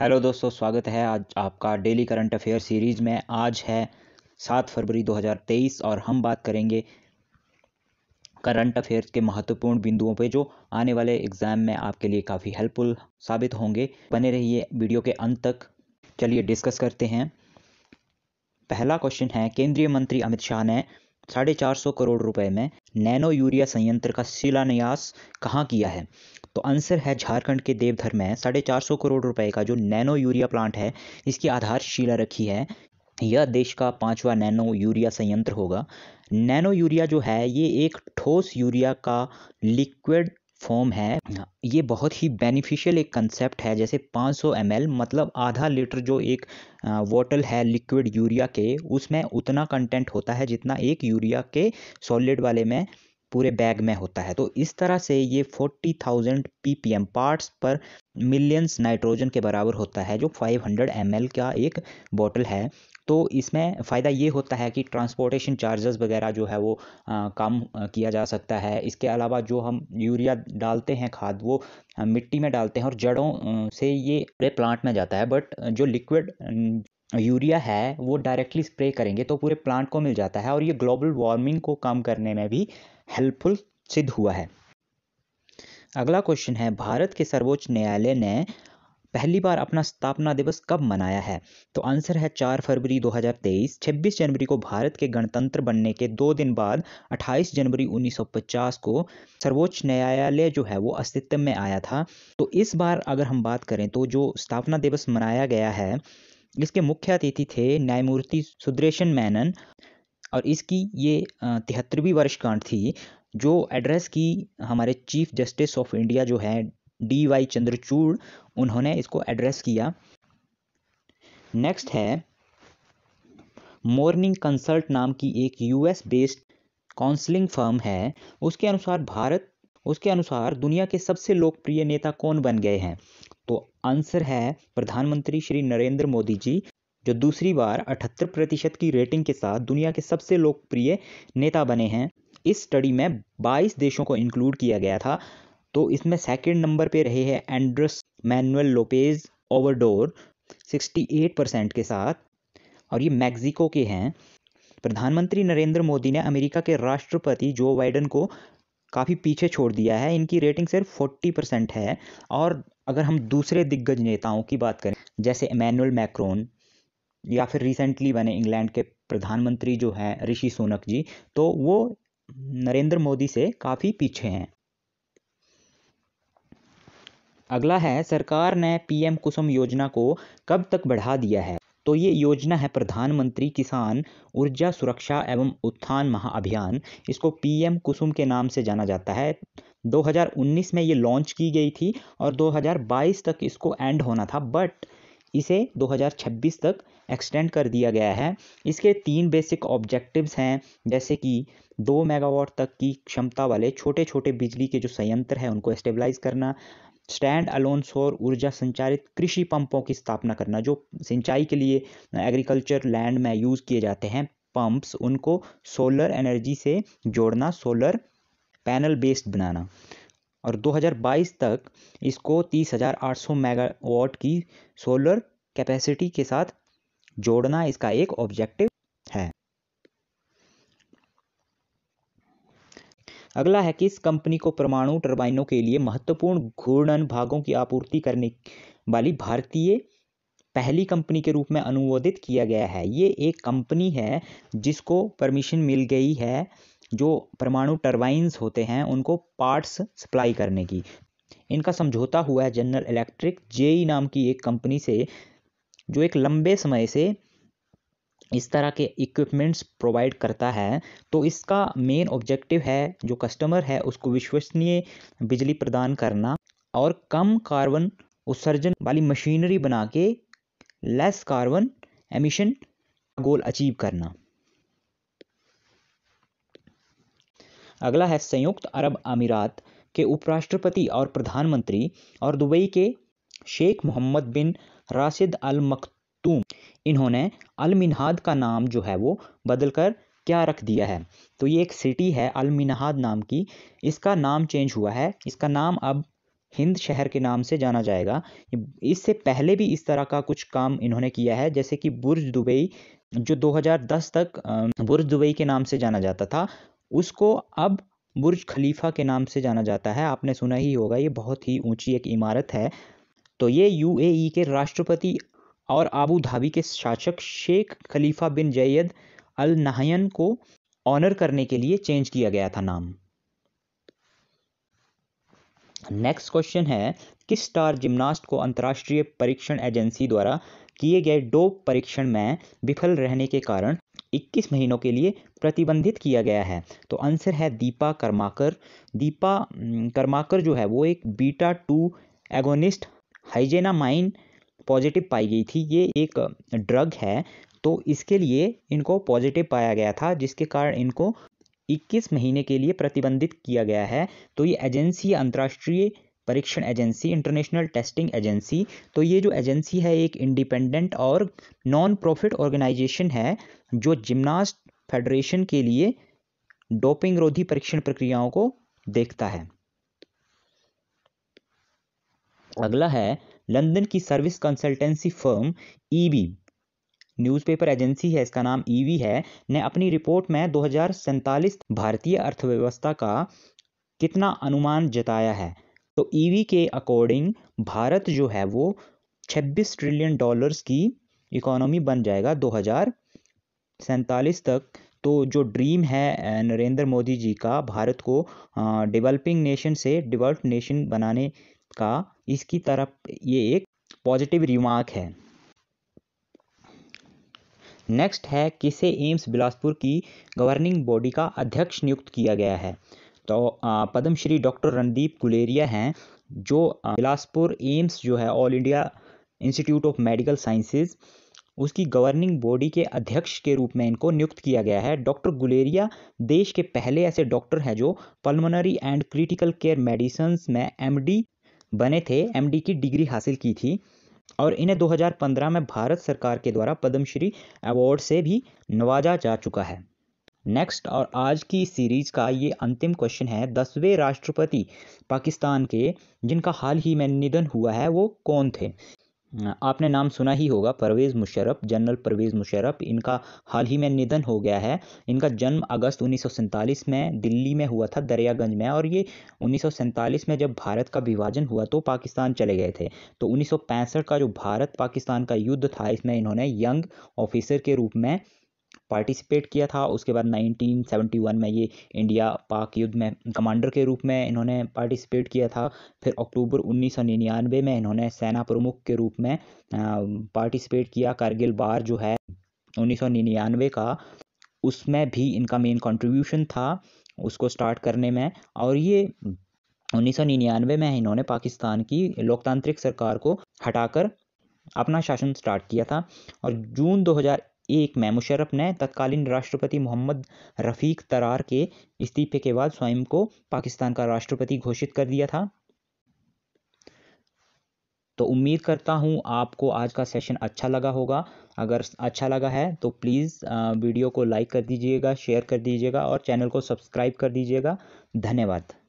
hello दोस्तों स्वागत है आज आपका डेली करंट अफेयर सीरीज़ में आज है सात फरवरी 2023 और हम बात करेंगे करंट अफेयर्स के महत्वपूर्ण बिंदुओं पे जो आने वाले एग्ज़ाम में आपके लिए काफ़ी हेल्पफुल साबित होंगे बने रहिए वीडियो के अंत तक चलिए डिस्कस करते हैं पहला क्वेश्चन है केंद्रीय मंत्री अमित शाह ने साढ़े चार सौ करोड़ रुपए में नैनो यूरिया संयंत्र का शिलान्यास कहाँ किया है तो आंसर है झारखंड के देवधर में साढ़े चार सौ करोड़ रुपए का जो नैनो यूरिया प्लांट है इसकी आधारशिला रखी है यह देश का पांचवा नैनो यूरिया संयंत्र होगा नैनो यूरिया जो है ये एक ठोस यूरिया का लिक्विड फॉर्म है ये बहुत ही बेनिफिशियल एक कंसेप्ट है जैसे 500 ml मतलब आधा लीटर जो एक बॉटल है लिक्विड यूरिया के उसमें उतना कंटेंट होता है जितना एक यूरिया के सॉलिड वाले में पूरे बैग में होता है तो इस तरह से ये forty thousand P P M parts per millions nitrogen के बराबर होता है जो फाइव हंड्रेड एम एल का एक बॉटल है तो इसमें फ़ायदा ये होता है कि ट्रांसपोर्टेशन चार्जेस वगैरह जो है वो कम किया जा सकता है इसके अलावा जो हम यूरिया डालते हैं खाद वो मिट्टी में डालते हैं और जड़ों से ये पूरे प्लांट में जाता है बट जो लिक्विड यूरिया है वो डायरेक्टली स्प्रे करेंगे तो पूरे प्लांट को मिल जाता है और ये ग्लोबल वार्मिंग को कम करने में भी हेल्पफुल सिद्ध हुआ है अगला क्वेश्चन है भारत के सर्वोच्च न्यायालय ने पहली बार अपना स्थापना दिवस कब मनाया है तो आंसर है चार फरवरी 2023 26 जनवरी को भारत के गणतंत्र बनने के दो दिन बाद 28 जनवरी 1950 को सर्वोच्च न्यायालय जो है वो अस्तित्व में आया था तो इस बार अगर हम बात करें तो जो स्थापना दिवस मनाया गया है इसके मुख्य अतिथि थे न्यायमूर्ति सुदर्शन मैनन और इसकी ये तिहत्तरवीं वर्षगांठ थी जो एड्रेस की हमारे चीफ जस्टिस ऑफ इंडिया जो है डी वाई चंद्रचूड़ उन्होंने इसको एड्रेस किया नेक्स्ट है मॉर्निंग कंसल्ट नाम की एक यूएस बेस्ड काउंसलिंग फर्म है उसके अनुसार भारत उसके अनुसार दुनिया के सबसे लोकप्रिय नेता कौन बन गए हैं तो आंसर है प्रधानमंत्री श्री नरेंद्र मोदी जी जो दूसरी बार अठहत्तर प्रतिशत की रेटिंग के साथ दुनिया के सबसे लोकप्रिय नेता बने हैं इस स्टडी में 22 देशों को इंक्लूड किया गया था तो इसमें सेकंड नंबर पे रहे हैं Andres Manuel Lopez Obrador 68 percent के साथ और ये मैक्सिको के हैं प्रधानमंत्री नरेंद्र मोदी ने अमेरिका के राष्ट्रपति जो बाइडन को काफ़ी पीछे छोड़ दिया है इनकी रेटिंग सिर्फ 40 परसेंट है और अगर हम दूसरे दिग्गज नेताओं की बात करें जैसे इमैनुअल मैक्रोन या फिर रिसेंटली बने इंग्लैंड के प्रधानमंत्री जो हैं ऋषि सोनक जी तो वो नरेंद्र मोदी से काफ़ी पीछे हैं अगला है सरकार ने पीएम कुसुम योजना को कब तक बढ़ा दिया है तो ये योजना है प्रधानमंत्री किसान ऊर्जा सुरक्षा एवं उत्थान महाअभियान इसको पीएम कुसुम के नाम से जाना जाता है 2019 में ये लॉन्च की गई थी और 2022 तक इसको एंड होना था बट इसे 2026 तक एक्सटेंड कर दिया गया है इसके तीन बेसिक ऑब्जेक्टिव्स हैं जैसे कि दो मेगावाट तक की क्षमता वाले छोटे छोटे बिजली के जो संयंत्र हैं उनको स्टेबलाइज करना स्टैंड अलोन सौर ऊर्जा संचालित कृषि पंपों की स्थापना करना जो सिंचाई के लिए एग्रीकल्चर लैंड में यूज़ किए जाते हैं पंप्स उनको सोलर एनर्जी से जोड़ना सोलर पैनल बेस्ड बनाना और 2022 तक इसको 30,800 मेगावाट की सोलर कैपेसिटी के साथ जोड़ना इसका एक ऑब्जेक्टिव है अगला है कि इस कंपनी को परमाणु टर्बाइनों के लिए महत्वपूर्ण घूर्णन भागों की आपूर्ति करने वाली भारतीय पहली कंपनी के रूप में अनुमोदित किया गया है ये एक कंपनी है जिसको परमिशन मिल गई है जो परमाणु टर्बाइंस होते हैं उनको पार्ट्स सप्लाई करने की इनका समझौता हुआ है जनरल इलेक्ट्रिक जेई नाम की एक कंपनी से जो एक लंबे समय से इस तरह के इक्विपमेंट्स प्रोवाइड करता है तो इसका मेन ऑब्जेक्टिव है जो कस्टमर है उसको विश्वसनीय बिजली प्रदान करना और कम कार्बन उत्सर्जन वाली मशीनरी बना के less carbon emission goal achieve करना अगला है संयुक्त अरब अमीरात के उपराष्ट्रपति और प्रधानमंत्री और दुबई के शेख मोहम्मद बिन राशिद अल मखतूम इन्होंने अल मिनहाद का नाम जो है वो बदलकर क्या रख दिया है तो ये एक सिटी है अल मिनहाद नाम की इसका नाम चेंज हुआ है इसका नाम अब हिंद शहर के नाम से जाना जाएगा इससे पहले भी इस तरह का कुछ काम इन्होंने किया है जैसे कि बुर्ज दुबई जो 2010 तक बुर्ज दुबई के नाम से जाना जाता था उसको अब बुर्ज खलीफा के नाम से जाना जाता है आपने सुना ही होगा ये बहुत ही ऊंची एक इमारत है तो ये यूएई e के राष्ट्रपति और आबू धाबी के शासक शेख खलीफा बिन जैद अल नाहयन को ऑनर करने के लिए चेंज किया गया था नाम नेक्स्ट क्वेश्चन है किस स्टार जिम्नास्ट को अंतर्राष्ट्रीय परीक्षण एजेंसी द्वारा किए गए डोप परीक्षण में विफल रहने के कारण 21 महीनों के लिए प्रतिबंधित किया गया है तो आंसर है दीपा कर्माकर दीपा कर्माकर जो है वो एक beta two agonist higenamine positive पाई गई थी ये एक ड्रग है तो इसके लिए इनको पॉजिटिव पाया गया था जिसके कारण इनको 21 महीने के लिए प्रतिबंधित किया गया है तो ये एजेंसी अंतर्राष्ट्रीय परीक्षण एजेंसी इंटरनेशनल टेस्टिंग एजेंसी तो ये जो एजेंसी है एक इंडिपेंडेंट और नॉन प्रॉफिट ऑर्गेनाइजेशन है जो जिम्नास्ट फेडरेशन के लिए डोपिंग रोधी परीक्षण प्रक्रियाओं को देखता है अगला है लंदन की सर्विस कंसल्टेंसी फर्म ईबी न्यूज़पेपर एजेंसी है इसका नाम ईवी e है ने अपनी रिपोर्ट में दो भारतीय अर्थव्यवस्था का कितना अनुमान जताया है तो ईवी e के अकॉर्डिंग भारत जो है वो 26 ट्रिलियन डॉलर्स की इकोनॉमी बन जाएगा दो हज़ार तक तो जो ड्रीम है नरेंद्र मोदी जी का भारत को डेवलपिंग नेशन से डेवलप्ड नेशन बनाने का इसकी तरफ ये एक पॉजिटिव रिमार्क है नेक्स्ट है किसे एम्स बिलासपुर की गवर्निंग बॉडी का अध्यक्ष नियुक्त किया गया है तो पद्मश्री डॉक्टर रणदीप गुलेरिया हैं जो बिलासपुर एम्स जो है all India institute of medical sciences उसकी गवर्निंग बॉडी के अध्यक्ष के रूप में इनको नियुक्त किया गया है डॉक्टर गुलेरिया देश के पहले ऐसे डॉक्टर हैं जो pulmonary and critical care medicine में एम बने थे एम की डिग्री हासिल की थी और इन्हें 2015 में भारत सरकार के द्वारा पद्मश्री अवार्ड से भी नवाजा जा चुका है नेक्स्ट और आज की सीरीज का ये अंतिम क्वेश्चन है दसवें राष्ट्रपति पाकिस्तान के जिनका हाल ही में निधन हुआ है वो कौन थे आपने नाम सुना ही होगा परवेज़ मुशर्रफ जनरल परवेज़ मुशर्रफ इनका हाल ही में निधन हो गया है इनका जन्म अगस्त उन्नीस में दिल्ली में हुआ था दरियागंज में और ये उन्नीस में जब भारत का विभाजन हुआ तो पाकिस्तान चले गए थे तो उन्नीस का जो भारत पाकिस्तान का युद्ध था इसमें इन्होंने यंग ऑफिसर के रूप में पार्टिसिपेट किया था उसके बाद 1971 में ये इंडिया पाक युद्ध में कमांडर के रूप में इन्होंने पार्टिसिपेट किया था फिर अक्टूबर 1999 में इन्होंने सेना प्रमुख के रूप में पार्टिसिपेट किया कारगिल बार जो है 1999 का उसमें भी इनका मेन कंट्रीब्यूशन था उसको स्टार्ट करने में और ये 1999 में इन्होंने पाकिस्तान की लोकतांत्रिक सरकार को हटाकर अपना शासन स्टार्ट किया था और जून एक में मुशरफ ने तत्कालीन राष्ट्रपति मोहम्मद रफ़ीक तरार के इस्तीफे के बाद स्वयं को पाकिस्तान का राष्ट्रपति घोषित कर दिया था तो उम्मीद करता हूँ आपको आज का सेशन अच्छा लगा होगा अगर अच्छा लगा है तो प्लीज़ वीडियो को लाइक कर दीजिएगा शेयर कर दीजिएगा और चैनल को सब्सक्राइब कर दीजिएगा धन्यवाद